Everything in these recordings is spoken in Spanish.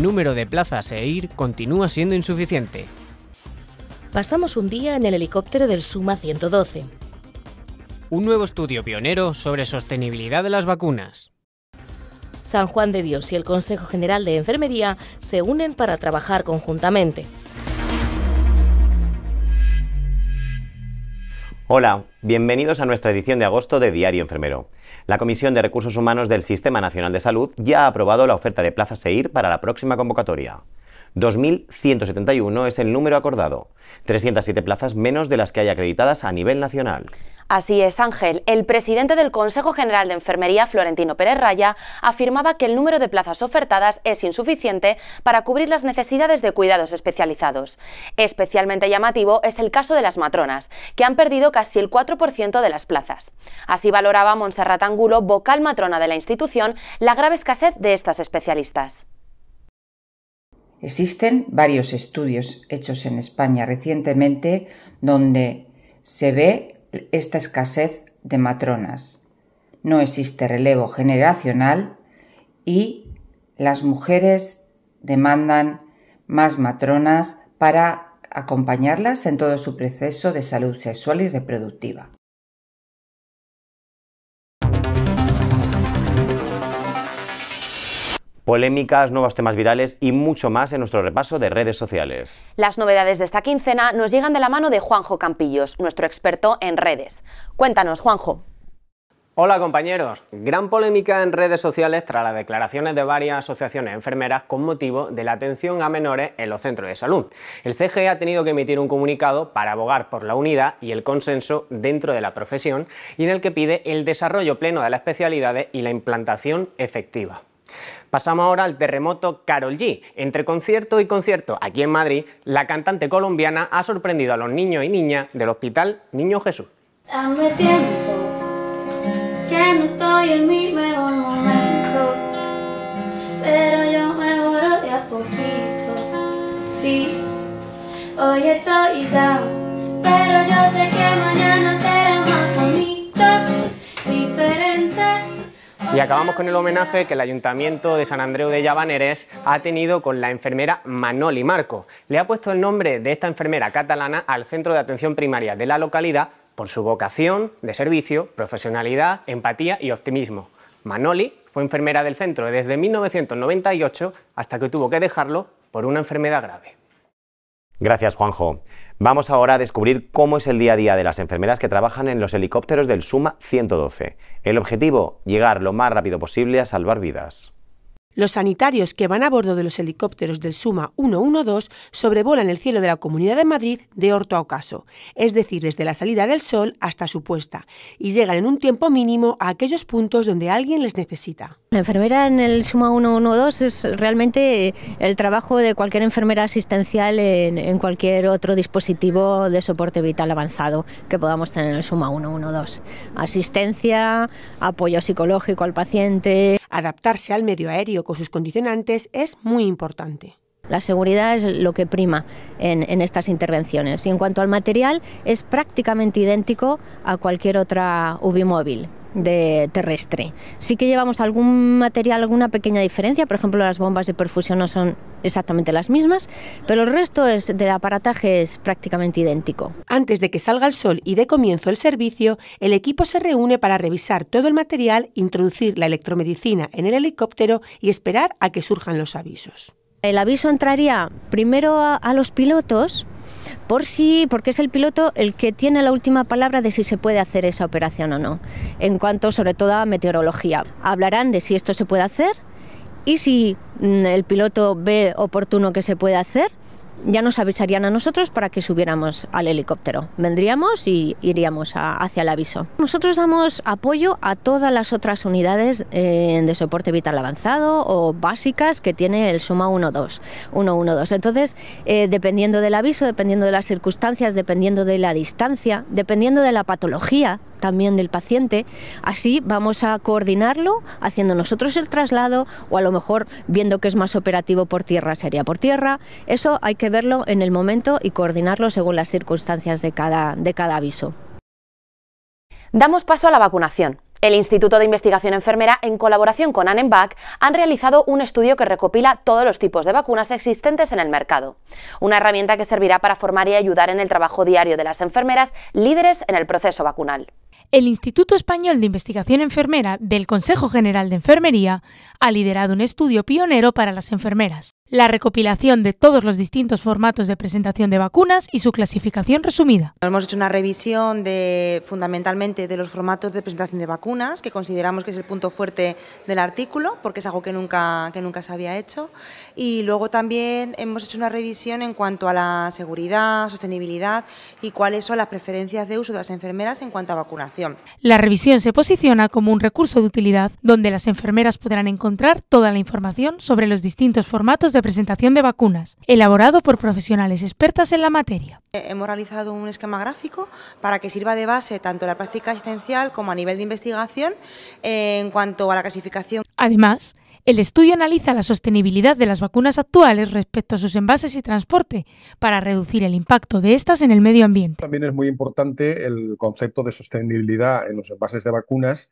número de plazas e ir continúa siendo insuficiente. Pasamos un día en el helicóptero del Suma 112. Un nuevo estudio pionero sobre sostenibilidad de las vacunas. San Juan de Dios y el Consejo General de Enfermería se unen para trabajar conjuntamente. Hola, bienvenidos a nuestra edición de agosto de Diario Enfermero. La Comisión de Recursos Humanos del Sistema Nacional de Salud ya ha aprobado la oferta de plazas SEIR para la próxima convocatoria. 2.171 es el número acordado, 307 plazas menos de las que hay acreditadas a nivel nacional. Así es, Ángel. El presidente del Consejo General de Enfermería, Florentino Pérez Raya, afirmaba que el número de plazas ofertadas es insuficiente para cubrir las necesidades de cuidados especializados. Especialmente llamativo es el caso de las matronas, que han perdido casi el 4% de las plazas. Así valoraba Monserrat Angulo, vocal matrona de la institución, la grave escasez de estas especialistas. Existen varios estudios hechos en España recientemente donde se ve esta escasez de matronas. No existe relevo generacional y las mujeres demandan más matronas para acompañarlas en todo su proceso de salud sexual y reproductiva. polémicas, nuevos temas virales y mucho más en nuestro repaso de redes sociales. Las novedades de esta quincena nos llegan de la mano de Juanjo Campillos, nuestro experto en redes. Cuéntanos, Juanjo. Hola compañeros, gran polémica en redes sociales tras las declaraciones de varias asociaciones enfermeras con motivo de la atención a menores en los centros de salud. El CGE ha tenido que emitir un comunicado para abogar por la unidad y el consenso dentro de la profesión y en el que pide el desarrollo pleno de las especialidades y la implantación efectiva. Pasamos ahora al terremoto Carol G. Entre concierto y concierto, aquí en Madrid, la cantante colombiana ha sorprendido a los niños y niñas del Hospital Niño Jesús. que no estoy en momento, pero yo de a poquito Sí, hoy estoy pero sé Y acabamos con el homenaje que el Ayuntamiento de San Andreu de Llavaneres ha tenido con la enfermera Manoli Marco. Le ha puesto el nombre de esta enfermera catalana al Centro de Atención Primaria de la localidad por su vocación de servicio, profesionalidad, empatía y optimismo. Manoli fue enfermera del centro desde 1998 hasta que tuvo que dejarlo por una enfermedad grave. Gracias, Juanjo. Vamos ahora a descubrir cómo es el día a día de las enfermeras que trabajan en los helicópteros del Suma 112. El objetivo, llegar lo más rápido posible a salvar vidas. Los sanitarios que van a bordo de los helicópteros del Suma 112 sobrevolan el cielo de la Comunidad de Madrid de orto a ocaso, es decir, desde la salida del sol hasta su puesta, y llegan en un tiempo mínimo a aquellos puntos donde alguien les necesita. La enfermera en el Suma 112 es realmente eh, el trabajo de cualquier enfermera asistencial en, en cualquier otro dispositivo de soporte vital avanzado que podamos tener en el Suma 112. Asistencia, apoyo psicológico al paciente, adaptarse al medio aéreo con sus condicionantes es muy importante. La seguridad es lo que prima en, estas intervenciones. Y en cuanto al material, es prácticamente idéntico a cualquier otra UBI móvil de terrestre. Sí que llevamos algún material, alguna pequeña diferencia, por ejemplo las bombas de perfusión no son exactamente las mismas, pero el resto es, del aparataje es prácticamente idéntico. Antes de que salga el sol y dé comienzo el servicio, el equipo se reúne para revisar todo el material, introducir la electromedicina en el helicóptero y esperar a que surjan los avisos. El aviso entraría primero a los pilotos, por si, porque es el piloto el que tiene la última palabra de si se puede hacer esa operación o no, en cuanto sobre todo a meteorología. Hablarán de si esto se puede hacer y si mm, el piloto ve oportuno que se puede hacer, ya nos avisarían a nosotros para que subiéramos al helicóptero. Vendríamos y iríamos hacia el aviso. Nosotros damos apoyo a todas las otras unidades eh, de soporte vital avanzado o básicas que tiene el SUMA 112. 112. Entonces, eh, dependiendo del aviso, dependiendo de las circunstancias, dependiendo de la distancia, dependiendo de la patología, también del paciente. Así vamos a coordinarlo haciendo nosotros el traslado o a lo mejor viendo que es más operativo por tierra, sería por tierra. Eso hay que verlo en el momento y coordinarlo según las circunstancias de cada, de cada aviso. Damos paso a la vacunación. El Instituto de Investigación Enfermera, en colaboración con Annenbach, han realizado un estudio que recopila todos los tipos de vacunas existentes en el mercado. Una herramienta que servirá para formar y ayudar en el trabajo diario de las enfermeras líderes en el proceso vacunal el Instituto Español de Investigación Enfermera del Consejo General de Enfermería ha liderado un estudio pionero para las enfermeras, la recopilación de todos los distintos formatos de presentación de vacunas y su clasificación resumida. Hemos hecho una revisión fundamentalmente de los formatos de presentación de vacunas, que consideramos que es el punto fuerte del artículo, porque es algo que nunca se había hecho. Y luego también hemos hecho una revisión en cuanto a la seguridad, sostenibilidad y cuáles son las preferencias de uso de las enfermeras en cuanto a vacunación. La revisión se posiciona como un recurso de utilidad donde las enfermeras podrán encontrar toda la información sobre los distintos formatos de presentación de vacunas, elaborado por profesionales expertas en la materia. Eh, hemos realizado un esquema gráfico para que sirva de base tanto la práctica asistencial como a nivel de investigación eh, en cuanto a la clasificación. Además, el estudio analiza la sostenibilidad de las vacunas actuales respecto a sus envases y transporte para reducir el impacto de estas en el medio ambiente. También es muy importante el concepto de sostenibilidad en los envases de vacunas,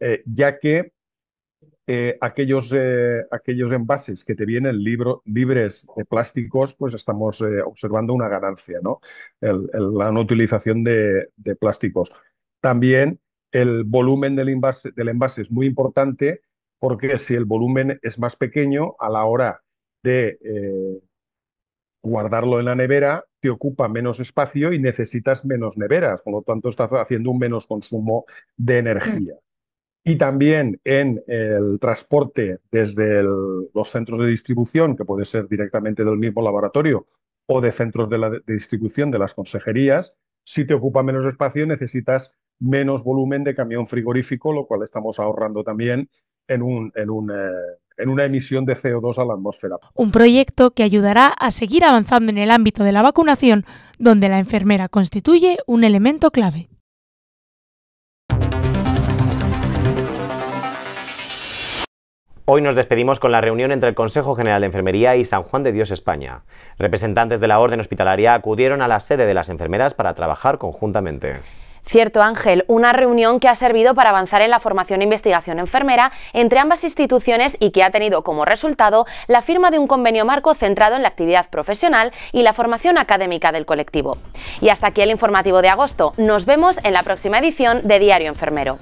eh, ya que eh, aquellos, eh, aquellos envases que te vienen libres de plásticos, pues estamos observando una ganancia, ¿no? la no utilización de, plásticos. También el volumen del envase es muy importante porque si el volumen es más pequeño a la hora de eh, guardarlo en la nevera, te ocupa menos espacio y necesitas menos neveras, por lo tanto estás haciendo un menos consumo de energía. Mm. Y también en el transporte desde los centros de distribución, que puede ser directamente del mismo laboratorio o de centros de, la, de distribución de las consejerías, si te ocupa menos espacio necesitas menos volumen de camión frigorífico, lo cual estamos ahorrando también eh, en, una emisión de CO2 a la atmósfera. Un proyecto que ayudará a seguir avanzando en el ámbito de la vacunación, donde la enfermera constituye un elemento clave. Hoy nos despedimos con la reunión entre el Consejo General de Enfermería y San Juan de Dios España. Representantes de la Orden Hospitalaria acudieron a la sede de las enfermeras para trabajar conjuntamente. Cierto, Ángel, una reunión que ha servido para avanzar en la formación e investigación enfermera entre ambas instituciones y que ha tenido como resultado la firma de un convenio marco centrado en la actividad profesional y la formación académica del colectivo. Y hasta aquí el informativo de agosto. Nos vemos en la próxima edición de Diario Enfermero.